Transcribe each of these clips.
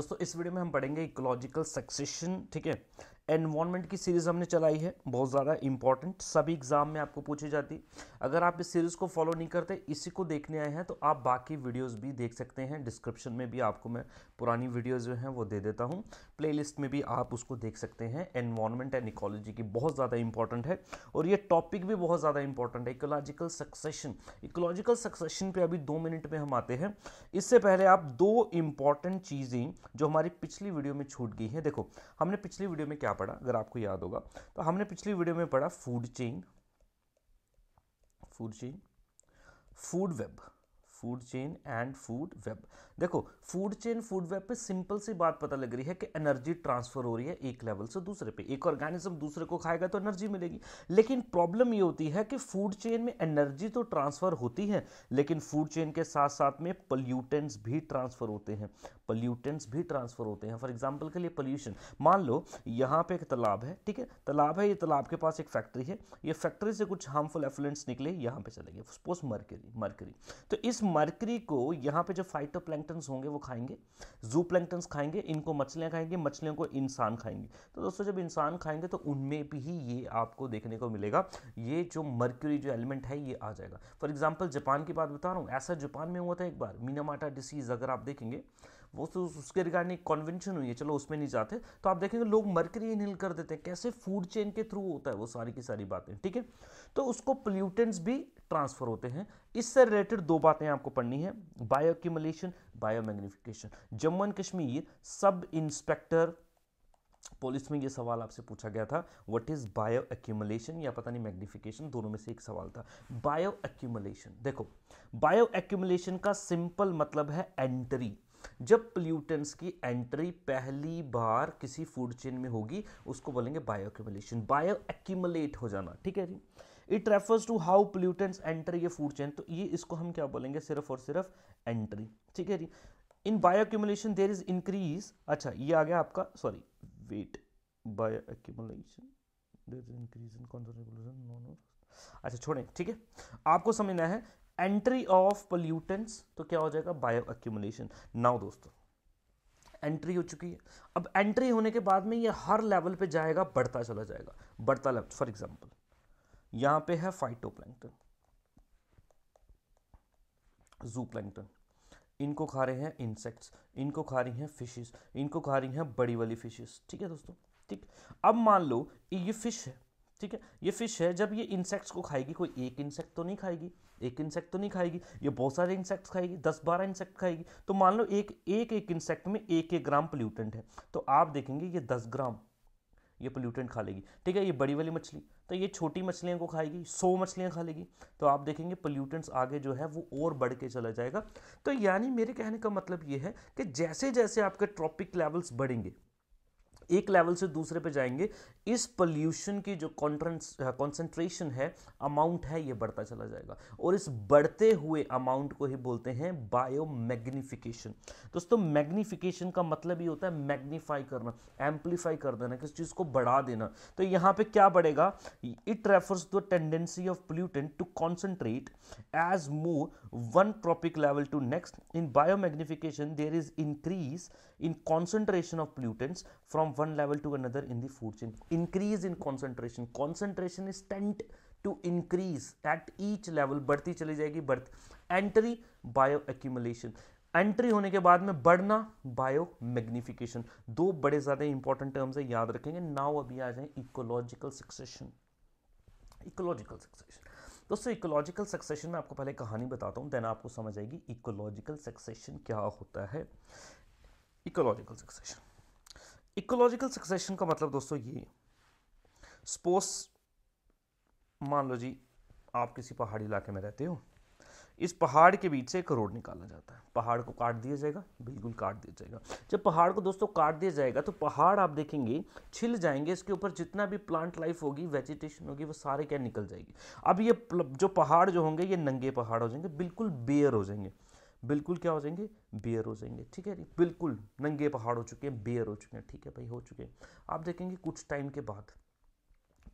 दोस्तों इस वीडियो में हम पढ़ेंगे इकोलॉजिकल सक्सेशन ठीक है एनवायरमेंट की सीरीज़ हमने चलाई है बहुत ज़्यादा इंपॉर्टेंट सभी एग्जाम में आपको पूछी जाती अगर आप इस सीरीज़ को फॉलो नहीं करते इसी को देखने आए हैं तो आप बाकी वीडियोस भी देख सकते हैं डिस्क्रिप्शन में भी आपको मैं पुरानी वीडियोस जो हैं वो दे देता हूँ प्ले में भी आप उसको देख सकते हैं एनवायरमेंट एंड इकोलॉजी की बहुत ज़्यादा इंपॉर्टेंट है और ये टॉपिक भी बहुत ज़्यादा इंपॉर्टेंट है इकोलॉजिकल सक्सेशन इकोलॉजिकल सक्सेशन पर अभी दो मिनट में हम आते हैं इससे पहले आप दो इंपॉर्टेंट चीज़ें जो हमारी पिछली वीडियो में छूट गई हैं देखो हमने पिछली वीडियो में क्या पढ़ा अगर आपको याद होगा तो हमने पिछली वीडियो में पढ़ा food chain food chain food web food chain and food web देखो फूड चेन फूड वेब पे सिंपल सी बात पता लग रही है कि एनर्जी ट्रांसफर हो रही है एक लेवल से दूसरे पे एक ऑर्गेनिज्म दूसरे को खाएगा तो एनर्जी मिलेगी लेकिन प्रॉब्लम ये होती है कि फूड चेन में एनर्जी तो ट्रांसफर होती है लेकिन फूड चेन के साथ साथ में पल्यूटेंट्स भी ट्रांसफर होते हैं पल्यूटेंट्स भी ट्रांसफर होते हैं फॉर एग्जाम्पल के लिए पल्यूशन मान लो यहाँ पे एक तालाब है ठीक है तालाब है ये तालाब के पास एक फैक्ट्री है ये फैक्ट्री से कुछ हार्मफुल एफ्लुएंट्स निकले यहाँ पे चले गए सपोज मरकरी मरकरी तो इस मर्करी को यहाँ पे जो फाइटो होंगे वो खाएंगे जू खाएंगे इनको मछलियाँ खाएंगे मछलियों को इंसान खाएंगे तो दोस्तों जब इंसान खाएंगे तो उनमें भी ही ये आपको देखने को मिलेगा ये जो मर्क्यूरी जो एलिमेंट है ये आ जाएगा फॉर एग्जाम्पल जापान की बात बता रहा हूँ ऐसा जापान में हुआ था एक बार मीनामाटा डिसीज़ अगर आप देखेंगे वो तो उसके रिगार्डिंग कॉन्वेंशन हुई है चलो उसमें नहीं जाते तो आप देखेंगे लोग मरकरी इनहेल कर देते हैं कैसे फूड चेन के थ्रू होता है वो सारी की सारी बातें ठीक है तो उसको पोल्यूटेंट्स भी ट्रांसफर होते हैं इससे रिलेटेड दो बातें आपको पढ़नी है biomagnification Jammu and Kashmir sub inspector police में ये सवाल आपसे पूछा गया था व्हाट इज़ बायो एक्यूमुलेशन या पता नहीं मैग्निफिकेशन दोनों में से एक सवाल था बायो एक्यूमुलेशन देखो बायो एक्यूमुलेशन का सिंपल मतलब है एंट्री जब पोल्यूटेंट्स की एंट्री पहली बार किसी फूड चेन में होगी उसको बोलेंगे बायो एक्यूमुलेशन बायो एक्यूमुलेट हो जाना ठीक है जी it refers to how pollutants enter ये फूड चेन तो ये इसको हम क्या बोलेंगे सिर्फ और सिर्फ एंट्री ठीक है जी in bioaccumulation there is increase अच्छा ये आ गया आपका sorry wait bioaccumulation there is increase in no no अच्छा छोड़ें ठीक है आपको समझना है एंट्री ऑफ पोल्यूटेंट्स तो क्या हो जाएगा बायो अक्यूमुलेशन नाउ दोस्तों एंट्री हो चुकी है अब एंट्री होने के बाद में ये हर लेवल पे जाएगा बढ़ता चला जाएगा बढ़ता लेवल फॉर एग्जांपल यहां पे है फाइटोप्लैंक्टन जू प्लैंकटन इनको खा रहे हैं इंसेक्ट्स इनको खा रही हैं फिशेस इनको खा रही हैं बड़ी वाली फिशेस ठीक है दोस्तों ठीक अब मान लो ये फिश है ठीक है ये फिश है जब ये इंसेक्ट्स को खाएगी कोई एक इंसेक्ट तो नहीं खाएगी एक इंसेक्ट तो नहीं खाएगी ये बहुत सारे इंसेक्ट्स खाएगी दस बारह इंसेक्ट खाएगी तो मान लो एक एक एक इंसेक्ट में एक एक ग्राम पोल्यूटेंट है तो आप देखेंगे ये दस ग्राम ये पोल्यूटेंट खा लेगी ठीक है ये बड़ी वाली मछली तो ये छोटी मछलियों को खाएगी सौ मछलियाँ खा लेगी तो आप देखेंगे पोल्यूटेंट्स आगे जो है वो और बढ़ के चला जाएगा तो यानी मेरे कहने का मतलब ये है कि जैसे जैसे आपके ट्रॉपिक लेवल्स बढ़ेंगे एक लेवल से दूसरे पे जाएंगे इस पोल्यूशन की जो कॉन्सेंट्रेशन है अमाउंट है ये बढ़ता चला जाएगा और इस बढ़ते हुए अमाउंट को ही बोलते हैं बायो मैग्निफिकेशन दोस्तों मैग्निफिकेशन का मतलब ये होता है मैग्निफाई करना एम्पलीफाई कर देना किस चीज़ को बढ़ा देना तो यहाँ पर क्या बढ़ेगा it refers the tendency of pollutant to concentrate as move one trophic level to next in biomagnification there is increase in concentration of pollutants from one level to another in the food chain. Increase in concentration. Concentration is tend to increase at each level. बढ़ती चली जाएगी बर्थ entry bioaccumulation entry होने के बाद में बढ़ना bio magnification दो बड़े ज़्यादा इंपॉर्टेंट टर्म्स है याद रखेंगे नाउ अभी आ जाए इकोलॉजिकल सक्सेशन इकोलॉजिकल सक्सेशन दोस्तों इकोलॉजिकल सक्सेशन में आपको पहले कहानी बताता हूँ देन आपको समझ आएगी इकोलॉजिकल सक्सेशन क्या होता है इकोलॉजिकल सक्सेशन इकोलॉजिकल सक्सेशन का मतलब दोस्तों ये सपोज मान लो जी आप किसी पहाड़ी इलाके में रहते हो इस पहाड़ के बीच से एक रोड निकाला जाता है पहाड़ को काट दिया जाएगा बिल्कुल काट दिया जाएगा जब पहाड़ को दोस्तों काट दिया जाएगा तो पहाड़ आप देखेंगे छिल जाएंगे इसके ऊपर जितना भी प्लांट लाइफ होगी वेजिटेशन होगी वो सारे क्या निकल जाएगी अब ये जो पहाड़ जो होंगे ये नंगे पहाड़ हो जाएंगे बिल्कुल बेयर हो जाएंगे बिल्कुल क्या हो जाएंगे बियर हो जाएंगे ठीक है बिल्कुल नंगे पहाड़ हो चुके हैं बियर हो चुके हैं ठीक है भाई हो चुके हैं आप देखेंगे कुछ टाइम के बाद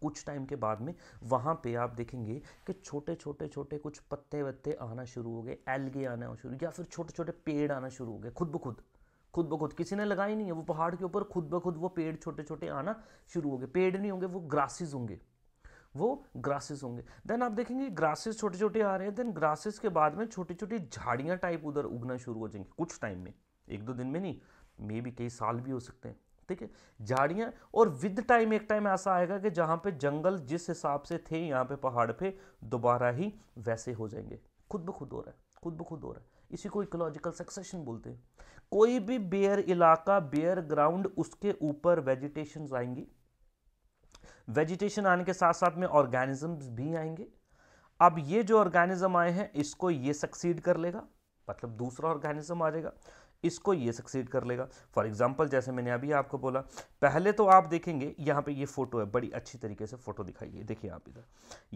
कुछ टाइम के बाद में वहाँ पे आप देखेंगे कि छोटे छोटे छोटे कुछ पत्ते वत्ते आना शुरू हो गए एलगे आना शुरू या फिर छोटे छोटे पेड़ आना शुरू हो गए खुद ब खुद खुद ब खुद किसी ने लगाई नहीं है वो पहाड़ के ऊपर खुद ब खुद वो पेड़ छोटे छोटे आना शुरू हो गए पेड़ नहीं होंगे वो ग्रासेस होंगे वो ग्रासेस होंगे देन आप देखेंगे ग्रासेस छोटे छोटे आ रहे हैं देन ग्रासेस के बाद में छोटी छोटी झाड़ियाँ टाइप उधर उगना शुरू हो जाएंगी कुछ टाइम में एक दो दिन में नहीं मे भी कई साल भी हो सकते हैं ठीक है झाड़ियाँ और विद टाइम एक टाइम ऐसा आएगा कि जहाँ पे जंगल जिस हिसाब से थे यहाँ पे पहाड़ पे दोबारा ही वैसे हो जाएंगे खुद ब खुद हो रहा है खुद ब खुद हो रहा है इसी को इकोलॉजिकल सक्सेशन बोलते हैं कोई भी बेयर इलाका बेयर ग्राउंड उसके ऊपर वेजिटेशन आएंगी वेजिटेशन आने के साथ साथ में ऑर्गेनिजम्स भी आएंगे अब ये जो ऑर्गेनिज्म आए हैं इसको ये सक्सीड कर लेगा मतलब दूसरा ऑर्गेनिज्म आ जाएगा इसको ये सक्सीड कर लेगा फॉर एग्जाम्पल जैसे मैंने अभी आपको बोला पहले तो आप देखेंगे यहाँ पे ये फोटो है बड़ी अच्छी तरीके से फोटो दिखाई देखिए आप इधर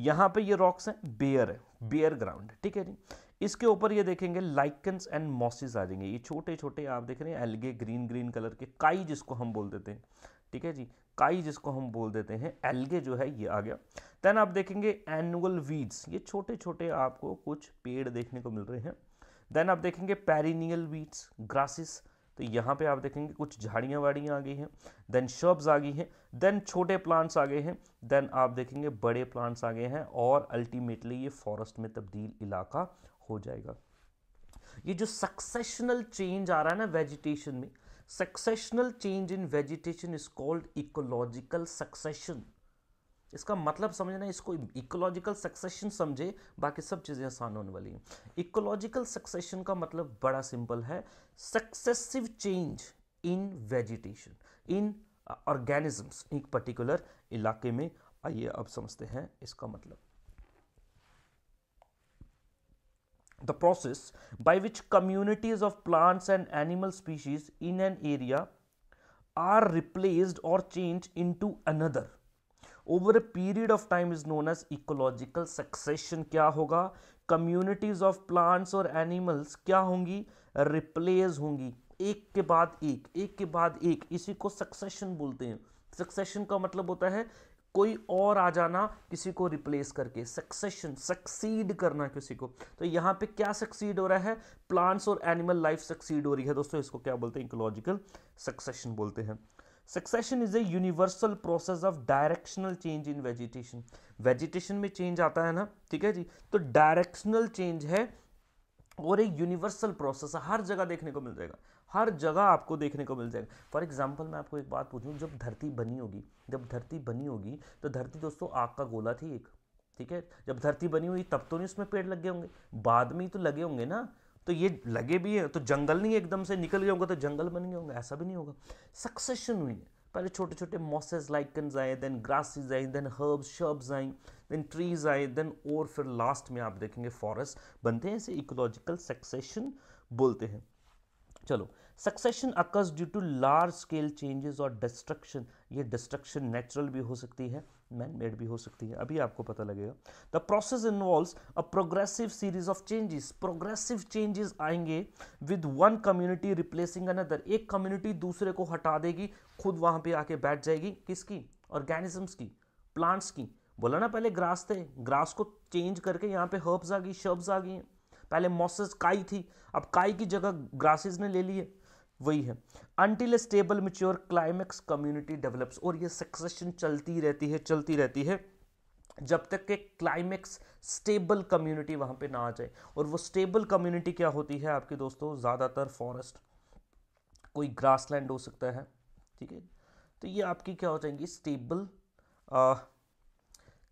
यहाँ पे ये रॉक्स हैं बेयर है बेयर ग्राउंड ठीक है जी इसके ऊपर ये देखेंगे लाइकन्स एंड मॉसिस आ जाएंगे ये छोटे छोटे आप देख रहे हैं एलगे ग्रीन ग्रीन कलर के काई जिसको हम बोल देते हैं ठीक है जी काई जिसको हम बोल देते हैं एल्गे जो है ये आ गया देन आप देखेंगे एनुअल वीड्स ये छोटे छोटे आपको कुछ पेड़ देखने को मिल रहे हैं देन आप देखेंगे पेरिनियल वीड्स ग्रासेस तो यहाँ पे आप देखेंगे कुछ झाड़ियाँ वाड़ियाँ आ गई हैं देन शर्ब्स आ गई हैं देन छोटे प्लांट्स आ गए हैं देन आप देखेंगे बड़े प्लांट्स आ गए हैं और अल्टीमेटली ये फॉरेस्ट में तब्दील इलाका हो जाएगा ये जो सक्सेशनल चेंज आ रहा है ना वेजिटेशन में successional change in vegetation is called ecological succession इसका मतलब समझना इसको इकोलॉजिकल सक्सेशन समझे बाकी सब चीज़ें आसान होने वाली हैं इकोलॉजिकल सक्सेशन का मतलब बड़ा सिंपल है successive change in vegetation in organisms एक पर्टिकुलर इलाके में आइए अब समझते हैं इसका मतलब the process by which communities of plants and animal species in an area are replaced or changed into another over a period of time is known as ecological succession kya hoga communities of plants or animals kya hongi replace hongi एक के बाद एक एक के बाद एक इसी को succession बोलते हैं सक्सेशन का मतलब होता है कोई और आ जाना किसी को रिप्लेस करके सक्सेशन सक्सीड करना किसी को तो यहाँ पे क्या सक्सीड हो रहा है प्लांट्स और एनिमल लाइफ सक्सीड हो रही है दोस्तों इसको क्या बोलते हैं इकोलॉजिकल सक्सेशन बोलते हैं succession is a universal process of directional change in vegetation vegetation में चेंज आता है ना ठीक है जी तो डायरेक्शनल चेंज है और एक यूनिवर्सल प्रोसेस हर जगह देखने को मिल जाएगा हर जगह आपको देखने को मिल जाएगा फॉर एग्जाम्पल मैं आपको एक बात पूछूँ जब धरती बनी होगी जब धरती बनी होगी तो धरती दोस्तों आग का गोला थी एक ठीक है जब धरती बनी हुई तब तो नहीं उसमें पेड़ लगे होंगे बाद में ही तो लगे होंगे ना तो ये लगे भी हैं तो जंगल नहीं एकदम से निकल गए होंगे तो जंगल बन गए होंगे ऐसा भी नहीं होगा सक्सेशन हुई है पहले छोटे छोटे मॉसेस लाइकन्स आए देन ग्रासेस आए देन हर्ब्स शर्ब्स आई देन ट्रीज आए देन और फिर लास्ट में आप देखेंगे फॉरेस्ट बनते हैं इसे इकोलॉजिकल सक्सेशन बोलते हैं चलो succession occurs due to large scale changes और डिस्ट्रक्शन ये डिस्ट्रक्शन नेचुरल भी हो सकती है मैन मेड भी हो सकती है अभी आपको पता लगेगा the process involve a progressive series of changes progressive changes आएंगे with one community replacing another एक कम्युनिटी दूसरे को हटा देगी खुद वहाँ पे आके बैठ जाएगी किसकी ऑर्गेनिजम्स की प्लांट्स की बोला ना पहले ग्रास थे ग्रास को चेंज करके यहाँ पे हर्ब्स आ गई शर्ब्स आ गई हैं पहले मॉसेस काई थी अब काई की जगह ग्रासेस ने ले ली है वही है until stable mature climax community develops और ये सक्सेशन चलती रहती है चलती रहती है जब तक के क्लाइमेक्स स्टेबल कम्युनिटी वहाँ पे ना आ जाए और वो स्टेबल कम्युनिटी क्या होती है आपके दोस्तों ज़्यादातर फॉरेस्ट कोई ग्रासलैंड हो सकता है ठीक है तो ये आपकी क्या हो जाएंगी स्टेबल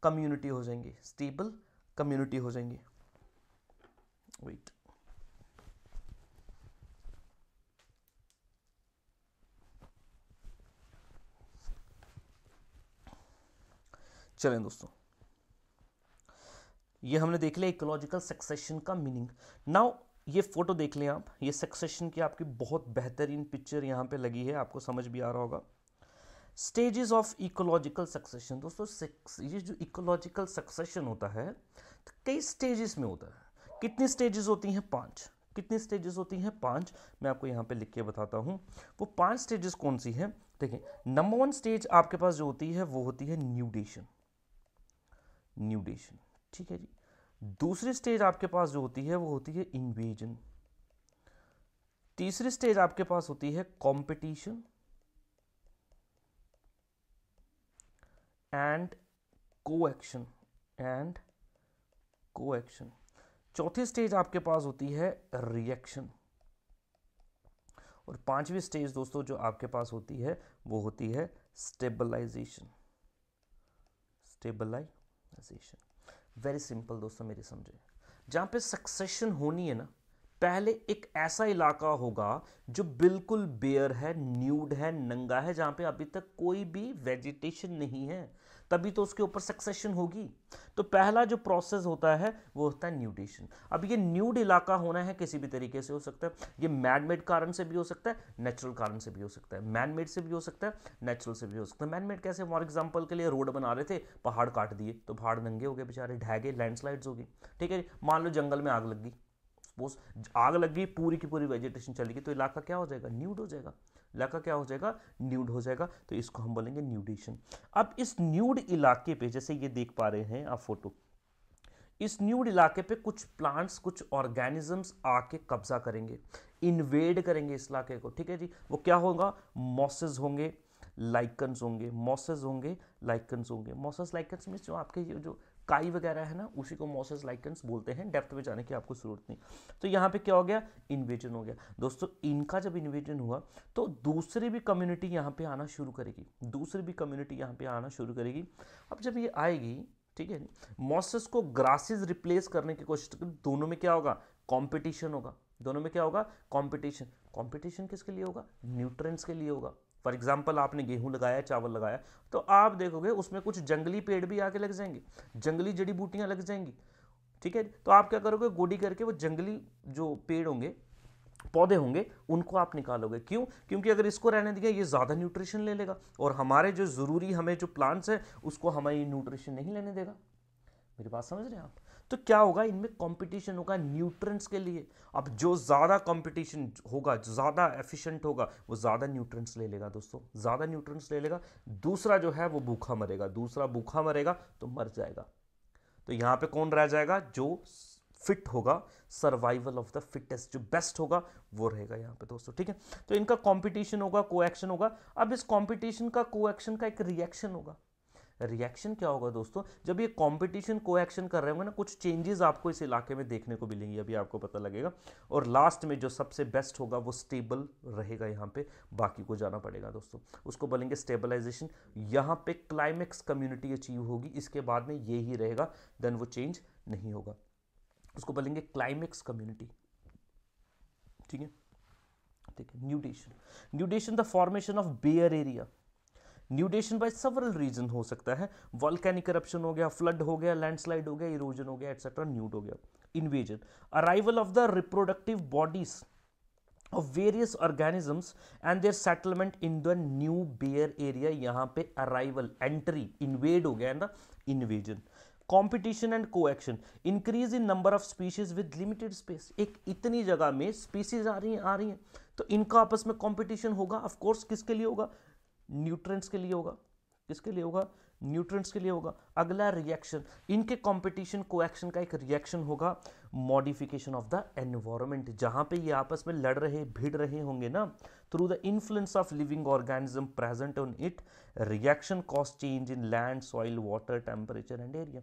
कम्युनिटी हो जाएंगी स्टेबल कम्युनिटी हो जाएंगी wait चलें दोस्तों ये हमने देख लिया इकोलॉजिकल सक्सेशन का मीनिंग नाउ ये फोटो देख लें आप ये सक्सेशन की आपकी बहुत बेहतरीन पिक्चर यहां पे लगी है आपको समझ भी आ रहा होगा स्टेजेस ऑफ इकोलॉजिकल सक्सेशन दोस्तों ये जो इकोलॉजिकल सक्सेशन होता है तो कई स्टेजेस में होता है कितनी स्टेजेस होती हैं पांच कितनी स्टेजेस होती हैं पांच मैं आपको यहाँ पे लिख के बताता हूँ वो पांच स्टेजेस कौन सी हैं देखिए नंबर वन स्टेज आपके पास जो होती है वो होती है न्यूडेशन न्यूडेशन ठीक है जी दूसरी स्टेज आपके पास जो होती है वो होती है इन्वेजन तीसरी स्टेज आपके पास होती है competition and coaction and coaction चौथी स्टेज आपके पास होती है रिएक्शन और पांचवी स्टेज दोस्तों जो आपके पास होती है वो होती है स्टेबलाइजेशन स्टेबलाइजेशन वेरी सिंपल दोस्तों मेरे समझे जहां पे सक्सेशन होनी है ना पहले एक ऐसा इलाका होगा जो बिल्कुल बेयर है न्यूड है नंगा है जहां पे अभी तक कोई भी वेजिटेशन नहीं है तभी तो उसके ऊपर सक्सेशन होगी तो पहला जो प्रोसेस होता है वो होता है न्यूडेशन अब ये न्यूड इलाका होना है किसी भी तरीके से हो सकता है ये मैनमेड कारण से भी हो सकता है नेचुरल कारण से भी हो सकता है मैनमेड से भी हो सकता है नेचुरल से भी हो सकता है मैनमेड कैसे फॉर एग्जाम्पल के लिए रोड बना रहे थे पहाड़ काट दिए तो पहाड़ नंगे हो गए बेचारे ढह गए लैंडस्लाइड्स हो गई ठीक है मान लो जंगल में आग लग गई सपोज आग लग गई पूरी की पूरी वेजिटेशन चली गई तो इलाका क्या हो जाएगा न्यूड हो जाएगा ला क्या हो जाएगा न्यूड हो जाएगा तो इसको हम बोलेंगे न्यूडेशन अब इस न्यूड इलाके पे जैसे ये देख पा रहे हैं आप फोटो इस न्यूड इलाके पे कुछ प्लांट्स कुछ ऑर्गेनिजम्स आके कब्जा करेंगे इन्वेड करेंगे इस इलाके को ठीक है जी वो क्या होगा मॉसेज होंगे लाइकन्स होंगे मॉसेज होंगे लाइकन्स होंगे मॉसेस लाइकन्स मीन्स जो आपके जो काई वगैरह है ना उसी को मोसेस लाइकन्स बोलते हैं डेप्थ में जाने की आपको जरूरत नहीं तो यहाँ पे क्या हो गया इन्वेजन हो गया दोस्तों इनका जब इन्वेजन हुआ तो दूसरी भी कम्युनिटी यहाँ पे आना शुरू करेगी दूसरी भी कम्युनिटी यहाँ पे आना शुरू करेगी अब जब ये आएगी ठीक है मॉसेस को ग्रासेज रिप्लेस करने की कोशिश करें तो दोनों में क्या होगा कॉम्पिटिशन होगा दोनों में क्या होगा कॉम्पिटिशन कॉम्पिटिशन किसके लिए होगा न्यूट्रंस के लिए होगा फॉर एग्जाम्पल आपने गेहूँ लगाया चावल लगाया तो आप देखोगे उसमें कुछ जंगली पेड़ भी आके लग जाएंगे जंगली जड़ी बूटियां लग जाएंगी ठीक है तो आप क्या करोगे गोडी करके वो जंगली जो पेड़ होंगे पौधे होंगे उनको आप निकालोगे क्यों क्योंकि अगर इसको रहने दिया ये ज़्यादा न्यूट्रिशन ले लेगा और हमारे जो ज़रूरी हमें जो प्लांट्स हैं उसको हमें न्यूट्रिशन नहीं लेने देगा मेरी बात समझ रहे हैं आप तो क्या होगा इनमें कंपटीशन होगा न्यूट्रंस के लिए अब जो ज़्यादा कंपटीशन होगा जो ज़्यादा एफिशिएंट होगा वो ज़्यादा न्यूट्रंस ले लेगा दोस्तों ज़्यादा न्यूट्रंस ले लेगा दूसरा जो है वो भूखा मरेगा दूसरा भूखा मरेगा तो मर जाएगा तो यहाँ पे कौन रह जाएगा जो फिट होगा सर्वाइवल ऑफ द फिटेस्ट जो बेस्ट होगा वो रहेगा यहाँ पे दोस्तों ठीक है तो इनका कॉम्पिटिशन होगा कोएक्शन होगा अब इस कॉम्पिटिशन का कोएक्शन का एक रिएक्शन होगा रिएक्शन क्या होगा दोस्तों जब ये कंपटीशन को एक्शन कर रहे होंगे ना कुछ चेंजेस आपको इस इलाके में देखने को मिलेंगे अभी आपको पता लगेगा और लास्ट में जो सबसे बेस्ट होगा वो स्टेबल रहेगा यहाँ पे बाकी को जाना पड़ेगा दोस्तों उसको बोलेंगे स्टेबलाइजेशन यहाँ पे क्लाइमेक्स कम्युनिटी अचीव होगी इसके बाद में ये रहेगा देन वो चेंज नहीं होगा उसको बोलेंगे क्लाइमेक्स कम्युनिटी ठीक है ठीक है nudation nudation the formation of bare area nudation by several region हो सकता है वॉल्केनिक करप्शन हो गया फ्लड हो गया लैंडस्लाइड हो गया इरोजन हो गया एटसेट्रा न्यूड हो गया invasion arrival of the reproductive bodies of various organisms and their settlement in the new bare area यहाँ पे अराइवल एंट्री इन्वेड हो गया है ना invasion competition and coaction increase in number of species with limited space एक इतनी जगह में स्पीसीज आ रही हैं आ रही हैं तो इनका आपस में कॉम्पिटिशन होगा ऑफकोर्स किसके लिए होगा न्यूट्रेंट्स के लिए होगा किसके लिए होगा न्यूट्रेंट्स के लिए होगा अगला रिएक्शन इनके कॉम्पिटिशन को एक्शन का एक रिएक्शन होगा मॉडिफिकेशन ऑफ द एनवायरमेंट जहां पे ये आपस में लड़ रहे भिड़ रहे होंगे ना through the influence of living organism present on it reaction cause change in land soil water temperature and area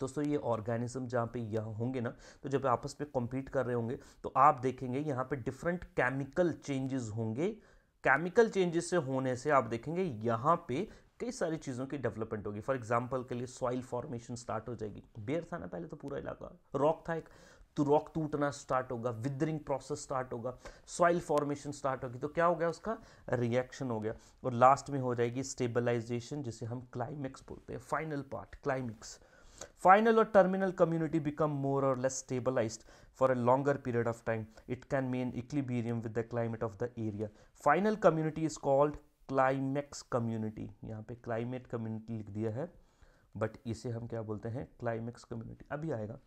दोस्तों ये ऑर्गेनिज्म जहाँ पे यहाँ होंगे ना तो जब आपस में कॉम्पीट कर रहे होंगे तो आप देखेंगे यहाँ पे डिफरेंट केमिकल चेंजेस होंगे केमिकल चेंजेस से होने से आप देखेंगे यहाँ पे कई सारी चीज़ों की डेवलपमेंट होगी फॉर एग्जाम्पल के लिए सॉइल फॉर्मेशन स्टार्ट हो जाएगी बेयर था ना पहले तो पूरा इलाका रॉक था एक तो रॉक टूटना स्टार्ट होगा विदरिंग प्रोसेस स्टार्ट होगा सॉइल फॉर्मेशन स्टार्ट होगी तो क्या हो गया उसका रिएक्शन हो गया और लास्ट में हो जाएगी स्टेबलाइजेशन जिसे हम क्लाइमेक्स बोलते हैं final part climax Final or terminal community become more or less stabilized for a longer period of time. It can mean equilibrium with the climate of the area. Final community is called climax community यहाँ पे climate community लिख दिया है but इसे हम क्या बोलते हैं क्लाइमेक्स कम्युनिटी अभी आएगा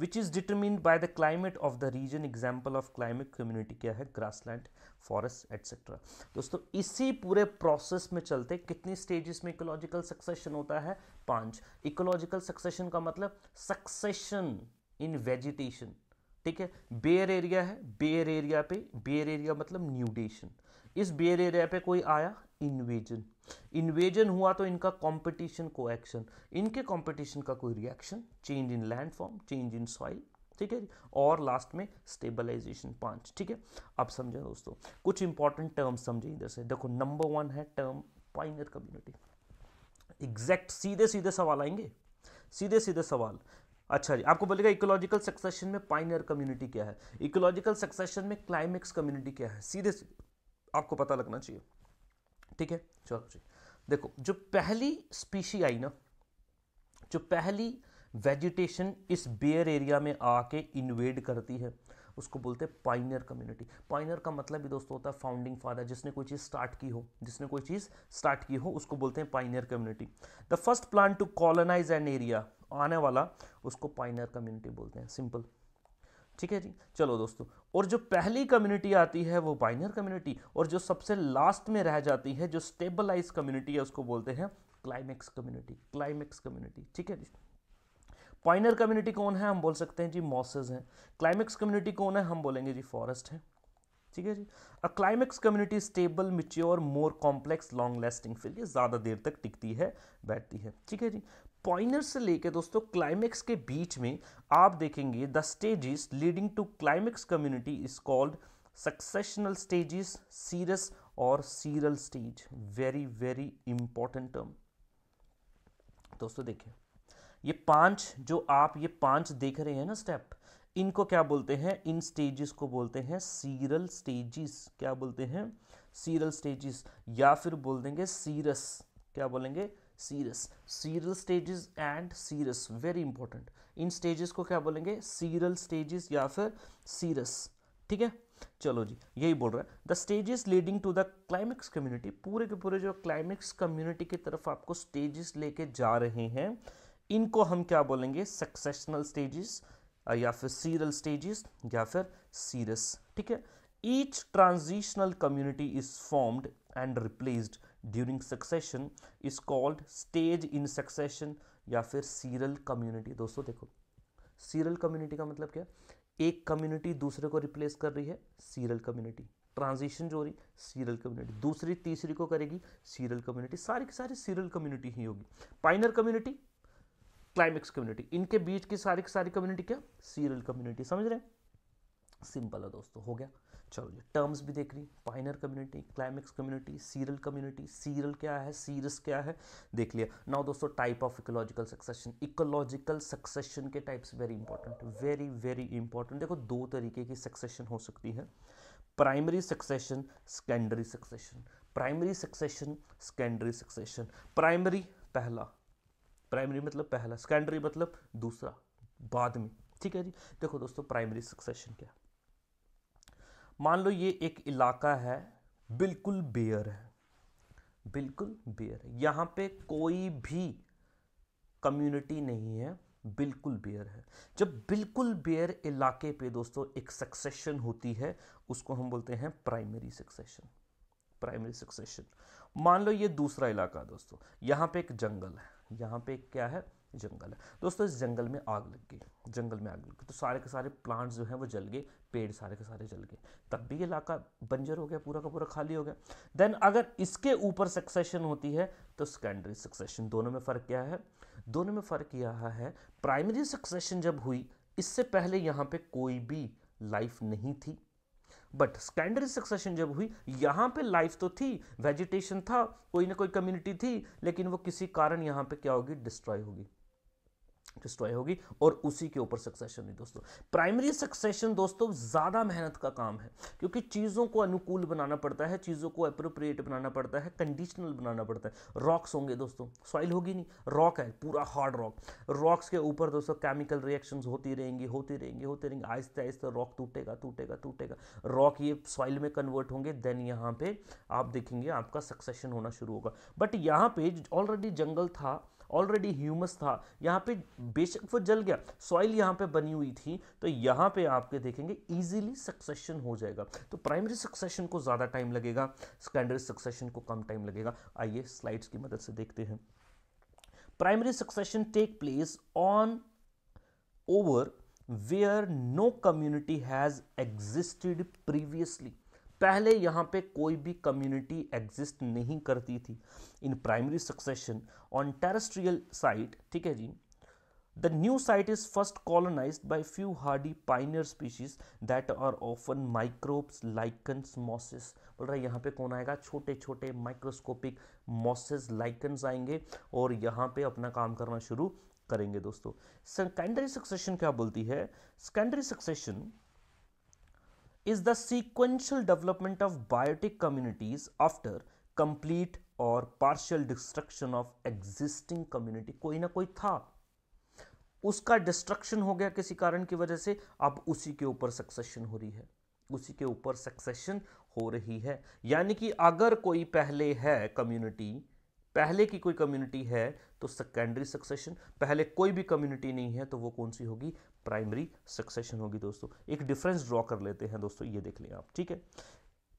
which is determined by the climate of the region example of climate community क्या है ग्रासलैंड फॉरेस्ट एट्सेट्रा दोस्तों इसी पूरे प्रोसेस में चलते कितनी स्टेजेस में इकोलॉजिकल सक्सेशन होता है पांच इकोलॉजिकल सक्सेशन का मतलब सक्सेशन इन वेजिटेशन ठीक है बेयर एरिया है बेयर एरिया पे बेयर एरिया मतलब न्यूडेशन इस बेयर एरिया पे कोई आया इन्वेजन इन्वेजन हुआ तो इनका कंपटीशन को एक्शन इनके कंपटीशन का कोई reaction change in land form change in soil ठीक है और लास्ट में स्टेबलाइजेशन पांच ठीक है अब समझे दोस्तों कुछ इंपॉर्टेंट टर्म्स समझे इधर से देखो नंबर वन है टर्म पाइनर कम्युनिटी एग्जैक्ट सीधे सीधे सवाल आएंगे सीधे सीधे सवाल अच्छा जी आपको बोलेगा इकोलॉजिकल सक्सेशन में पाइनियर कम्युनिटी क्या है इकोलॉजिकल सक्सेशन में क्लाइमेक्स कम्युनिटी क्या है सीधे सीधे आपको पता लगना चाहिए ठीक है चलो जी देखो जो पहली स्पीशी आई ना जो पहली वेजिटेशन इस बेयर एरिया में आके इन्वेड करती है उसको बोलते हैं पाइनियर कम्युनिटी पाइनियर का मतलब भी दोस्तों होता है फाउंडिंग फादर जिसने कोई चीज़ स्टार्ट की हो जिसने कोई चीज़ स्टार्ट की हो उसको बोलते हैं pioneer community the first plan to colonize an area आने वाला उसको पाइनियर कम्युनिटी बोलते हैं सिंपल ठीक है जी चलो दोस्तों और जो पहली कम्युनिटी आती है वो पाइनियर कम्युनिटी और जो सबसे लास्ट में रह जाती है जो स्टेबलाइज कम्युनिटी है उसको बोलते हैं क्लाइमेक्स कम्युनिटी क्लाइमेक्स कम्युनिटी ठीक है जी पॉइनर कम्युनिटी कौन है हम बोल सकते हैं जी मॉसेज हैं क्लाइमेक्स कम्युनिटी कौन है हम बोलेंगे जी फॉरेस्ट है ठीक है जी uh climax community stable mature more complex long lasting field ये ज़्यादा देर तक टिकती है बैठती है ठीक है जी पॉइनर से लेकर दोस्तों क्लाइमेक्स के बीच में आप देखेंगे the stages leading to climax community is called successional stages seres और seral stage very very important term दोस्तों देखिए ये पांच जो आप ये पांच देख रहे हैं ना स्टेप इनको क्या बोलते हैं इन स्टेजेस को बोलते हैं सीरल स्टेजेस क्या बोलते हैं सीरल स्टेजेस या फिर बोल देंगे सीरस क्या बोलेंगे seres seral stages and seres very important इन स्टेजेस को क्या बोलेंगे सीरल स्टेजेस या फिर सीरस ठीक है चलो जी यही बोल रहा है the stages leading to the climax community पूरे के पूरे जो क्लाइमेक्स कम्युनिटी की तरफ आपको स्टेजेस लेके जा रहे हैं इनको हम क्या बोलेंगे सक्सेशनल स्टेजेस या फिर सीरल स्टेजेस या फिर सीरस ठीक है each transitional community is formed and replaced during succession is called stage in succession या फिर सीरल कम्युनिटी दोस्तों देखो सीरल कम्युनिटी का मतलब क्या एक कम्युनिटी दूसरे को रिप्लेस कर रही है सीरल कम्युनिटी ट्रांजिशन जो हो रही सीरियल कम्युनिटी दूसरी तीसरी को करेगी सीरियल कम्युनिटी सारी की सारी सीरियल कम्युनिटी ही होगी पाइनर कम्युनिटी क्लाइमेक्स कम्युनिटी इनके बीच की सारी की सारी कम्युनिटी क्या सीरियल कम्युनिटी समझ रहे हैं सिंपल है दोस्तों हो गया चलो ये टर्म्स भी देख ली pioneer community climax community serial community serial क्या है सीरस क्या है देख लिया नाउ दोस्तों type of ecological succession ecological succession के types very important very very important देखो दो तरीके की सक्सेशन हो सकती है primary succession secondary succession primary succession secondary succession primary पहला प्राइमरी मतलब पहला सेकेंडरी मतलब दूसरा बाद में ठीक है जी देखो दोस्तों प्राइमरी सक्सेशन क्या मान लो ये एक इलाका है बिल्कुल बेयर है बिल्कुल बेयर है यहाँ पे कोई भी कम्युनिटी नहीं है बिल्कुल बेयर है जब बिल्कुल बेयर इलाके पे दोस्तों एक सक्सेशन होती है उसको हम बोलते हैं प्राइमरी सक्सेशन प्राइमरी सक्सेशन मान लो ये दूसरा इलाका दोस्तों यहाँ पे एक जंगल है यहाँ पे क्या है जंगल है दोस्तों इस जंगल में आग लग गई जंगल में आग लग गई तो सारे के सारे प्लांट्स जो हैं वो जल गए पेड़ सारे के सारे जल गए तब भी इलाका बंजर हो गया पूरा का पूरा खाली हो गया देन अगर इसके ऊपर सक्सेशन होती है तो सेकेंडरी सक्सेशन दोनों में फ़र्क क्या है दोनों में फ़र्क यह है प्राइमरी सक्सेशन जब हुई इससे पहले यहाँ पर कोई भी लाइफ नहीं थी बट स्कैंडरी सक्सेशन जब हुई यहाँ पे लाइफ तो थी वेजिटेशन था कोई ना कोई कम्युनिटी थी लेकिन वो किसी कारण यहाँ पे क्या होगी डिस्ट्रॉय होगी डिस्ट्रॉय होगी और उसी के ऊपर सक्सेशन हुई दोस्तों प्राइमरी सक्सेशन दोस्तों ज़्यादा मेहनत का काम है क्योंकि चीज़ों को अनुकूल बनाना पड़ता है चीज़ों को अप्रोप्रिएट बनाना पड़ता है कंडीशनल बनाना पड़ता है रॉक्स होंगे दोस्तों सॉइल होगी नहीं रॉक है पूरा हार्ड रॉक रॉक्स के ऊपर दोस्तों केमिकल रिएक्शन होती रहेंगी होती रहेंगी होती रहेंगी आहिस्ते आहिस्ते रॉक टूटेगा टूटेगा टूटेगा रॉक ये सॉइल में कन्वर्ट होंगे देन यहाँ पे आप देखेंगे आपका सक्सेशन होना शुरू होगा बट यहाँ पे ऑलरेडी जंगल था ऑलरेडी ह्यूमस था यहाँ पे बेशक वो जल गया सॉइल यहाँ पे बनी हुई थी तो यहाँ पे आपके देखेंगे इजीली सक्सेशन हो जाएगा तो प्राइमरी सक्सेशन को ज़्यादा टाइम लगेगा सेकेंडरी सक्सेशन को कम टाइम लगेगा आइए स्लाइड्स की मदद से देखते हैं primary succession take place on over where no community has existed previously पहले यहाँ पे कोई भी कम्युनिटी एग्जिस्ट नहीं करती थी in primary succession on terrestrial site ठीक है जी the new site is first colonize by few hardy pioneer species that are often microbes lichens mosses बोल रहा है यहाँ पे कौन आएगा छोटे छोटे माइक्रोस्कोपिक मॉसेस लाइकन्स आएंगे और यहाँ पे अपना काम करना शुरू करेंगे दोस्तों सेकेंडरी सक्सेशन क्या बोलती है secondary succession is the sequential development of biotic communities after complete और partial destruction of existing community कोई ना कोई था उसका डिस्ट्रक्शन हो गया किसी कारण की वजह से अब उसी के ऊपर सक्सेशन हो रही है उसी के ऊपर सक्सेशन हो रही है यानी कि अगर कोई पहले है कम्युनिटी पहले की कोई कम्युनिटी है तो सेकेंडरी सक्सेशन पहले कोई भी कम्युनिटी नहीं है तो वो कौन सी होगी प्राइमरी सक्सेशन होगी दोस्तों एक डिफरेंस ड्रॉ कर लेते हैं दोस्तों ये देख लें आप ठीक है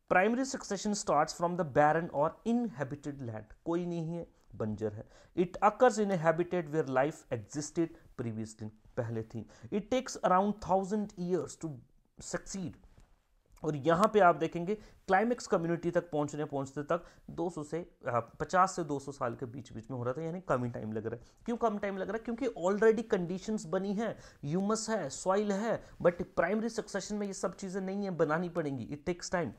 primary succession starts from the barren और इनहेबिटेड लैंड कोई नहीं है बंजर है it occurs inhabited where life existed previously पहले थी it takes around thousand years to succeed और यहाँ पे आप देखेंगे क्लाइमेक्स कम्युनिटी तक पहुँचने पहुँचते तक 200 से 50 हाँ, से 200 साल के बीच बीच में हो रहा था यानी कम ही टाइम लग रहा है क्यों कम टाइम लग रहा है क्योंकि ऑलरेडी कंडीशंस बनी है ह्यूमस है सॉइल है बट प्राइमरी सक्सेशन में ये सब चीज़ें नहीं है बनानी पड़ेंगी it takes time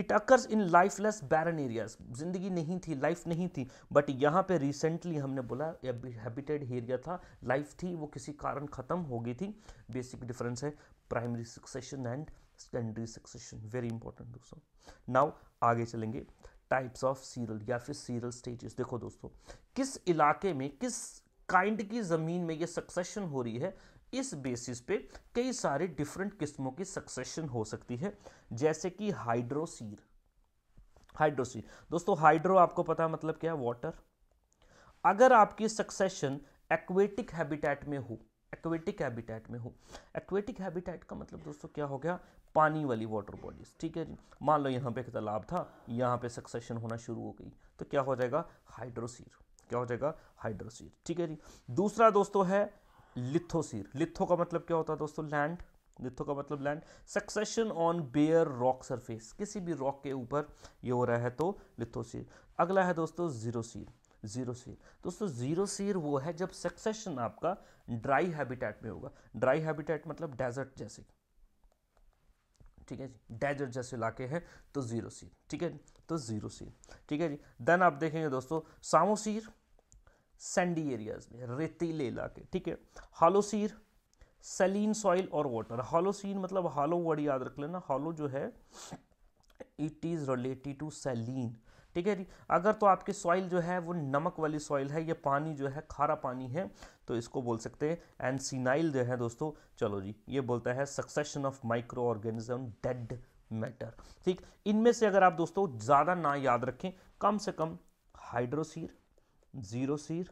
it occurs in lifeless barren areas जिंदगी नहीं थी लाइफ नहीं थी बट यहाँ पे रिसेंटली हमने बोला हैबिटेड एरिया था लाइफ थी वो किसी कारण ख़त्म हो गई थी बेसिक डिफरेंस है primary succession and secondary succession very important दोस्तों नाउ आगे चलेंगे टाइप्स ऑफ सीरल या फिर सीरल स्टेजेस देखो दोस्तों किस इलाके में किस काइंड की ज़मीन में ये सक्सेशन हो रही है इस बेसिस पे कई सारे डिफरेंट किस्मों की सक्सेशन हो सकती है जैसे कि हाइड्रोसीर हाइड्रोसीर दोस्तों हाइड्रो आपको पता है मतलब क्या वाटर अगर आपकी सक्सेशन एक्वेटिक हैबिटेट में हो एक्वेटिक हैबिटेट में हो एक्वेटिक हैबिटेट का मतलब दोस्तों क्या हो गया पानी वाली वाटर बॉडीज ठीक है जी मान लो यहाँ पे एक तालाब था यहाँ पे सक्सेशन होना शुरू हो गई तो क्या हो जाएगा हाइड्रोसीर क्या हो जाएगा हाइड्रोसीर ठीक है जी दूसरा दोस्तों है लिथोसीर लिथो का मतलब क्या होता है दोस्तों लैंड लिथो का मतलब land succession on bare rock surface किसी भी रॉक के ऊपर ये हो रहा है तो लिथोसीर अगला है दोस्तों जीरोसीर जीरोसीर दोस्तों जीरोसीर वो है जब सक्सेशन आपका ड्राई हैबिटेट में होगा ड्राई हैबिटेट मतलब डेजर्ट जैसे ठीक है जी डेजर्ट जैसे इलाके हैं तो ज़ीरो सीर ठीक है तो ज़ीरो सीर ठीक है जी देन आप देखेंगे दोस्तों सामोसीर सैंडी एरियाज में रेतीले इलाके ठीक है हालोसीर सेलिन सॉइल और वाटर हालोसीन मतलब हालो वर्ड याद रख लेना हालो जो है it is related to saline ठीक है जी अगर तो आपकी सॉइल जो है वो नमक वाली सॉइल है ये पानी जो है खारा पानी है तो इसको बोल सकते हैं एंड सीनाइल जो है दोस्तों चलो जी ये बोलता है succession of micro organism dead matter ठीक इनमें से अगर आप दोस्तों ज़्यादा ना याद रखें कम से कम हाइड्रोसीर जीरोसीर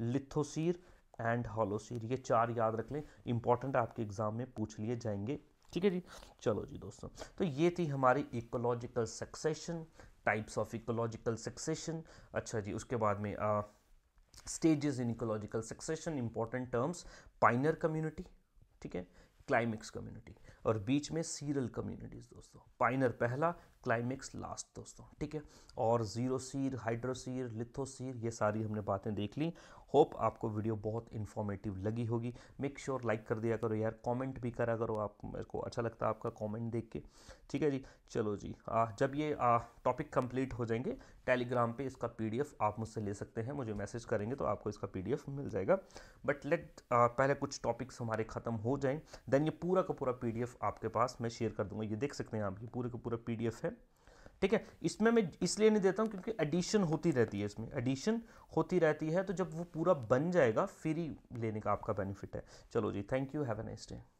लिथोसीर एंड हॉलोसीर ये चार याद रख लें इंपॉर्टेंट आपके एग्जाम में पूछ लिए जाएंगे ठीक है जी चलो जी दोस्तों तो ये थी हमारी ecological succession types of ecological succession अच्छा जी उसके बाद में stages in ecological succession important terms pioneer community ठीक है क्लाइमेक्स कम्युनिटी और बीच में सीरल कम्युनिटीज़ दोस्तों पाइनर पहला क्लाइमेक्स लास्ट दोस्तों ठीक है और जीरो सीर हाइड्रोसीर लिथोसीर ये सारी हमने बातें देख ली होप आपको वीडियो बहुत इन्फॉर्मेटिव लगी होगी मेक श्योर लाइक कर दिया करो यार कमेंट भी करा करो आप मेरे को अच्छा लगता है आपका कमेंट देख के ठीक है जी चलो जी आ, जब ये टॉपिक कंप्लीट हो जाएंगे टेलीग्राम पे इसका पीडीएफ आप मुझसे ले सकते हैं मुझे मैसेज करेंगे तो आपको इसका पीडीएफ मिल जाएगा बट लेट पहले कुछ टॉपिक्स हमारे ख़त्म हो जाएँ देन ये पूरा का पूरा पी आपके पास मैं शेयर कर दूँगा ये देख सकते हैं आप ये पूरे का पूरा पी है ठीक है इसमें मैं इसलिए नहीं देता हूँ क्योंकि एडिशन होती रहती है इसमें एडिशन होती रहती है तो जब वो पूरा बन जाएगा फिर ही लेने का आपका बेनिफिट है चलो जी thank you have a nice day